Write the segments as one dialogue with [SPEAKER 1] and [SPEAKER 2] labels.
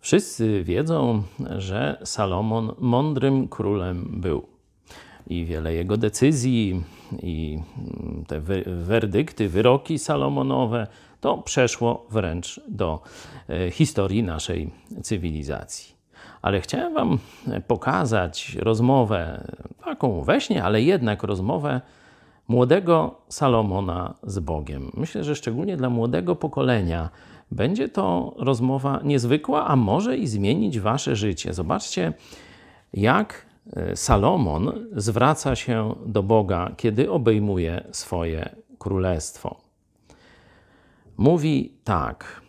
[SPEAKER 1] Wszyscy wiedzą, że Salomon mądrym królem był. I wiele jego decyzji, i mm, te wy werdykty, wyroki Salomonowe, to przeszło wręcz do e, historii naszej cywilizacji. Ale chciałem Wam pokazać rozmowę, taką śnie, ale jednak rozmowę młodego Salomona z Bogiem. Myślę, że szczególnie dla młodego pokolenia będzie to rozmowa niezwykła, a może i zmienić wasze życie. Zobaczcie, jak e, Salomon zwraca się do Boga, kiedy obejmuje swoje królestwo. Mówi tak: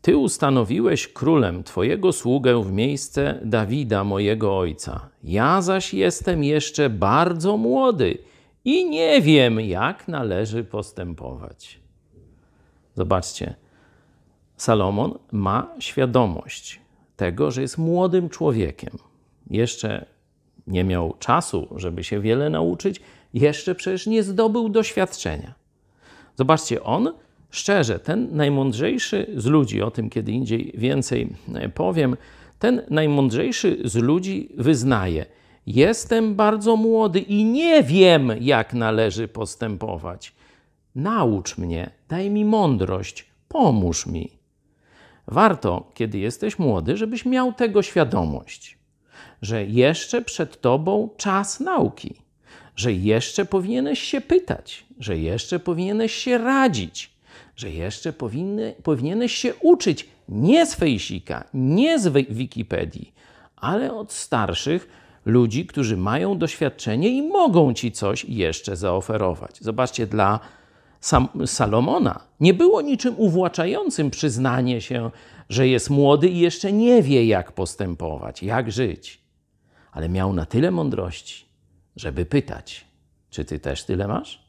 [SPEAKER 1] Ty ustanowiłeś królem Twojego sługę w miejsce Dawida, mojego ojca. Ja zaś jestem jeszcze bardzo młody i nie wiem, jak należy postępować. Zobaczcie, Salomon ma świadomość tego, że jest młodym człowiekiem. Jeszcze nie miał czasu, żeby się wiele nauczyć, jeszcze przecież nie zdobył doświadczenia. Zobaczcie, on szczerze, ten najmądrzejszy z ludzi, o tym kiedy indziej więcej e, powiem, ten najmądrzejszy z ludzi wyznaje: Jestem bardzo młody i nie wiem, jak należy postępować. Naucz mnie, daj mi mądrość, pomóż mi. Warto, kiedy jesteś młody, żebyś miał tego świadomość, że jeszcze przed tobą czas nauki, że jeszcze powinieneś się pytać, że jeszcze powinieneś się radzić, że jeszcze powinny, powinieneś się uczyć nie z Fejsika, nie z Wikipedii, ale od starszych ludzi, którzy mają doświadczenie i mogą ci coś jeszcze zaoferować. Zobaczcie, dla sam Salomona. Nie było niczym uwłaczającym przyznanie się, że jest młody i jeszcze nie wie, jak postępować, jak żyć. Ale miał na tyle mądrości, żeby pytać: Czy ty też tyle masz?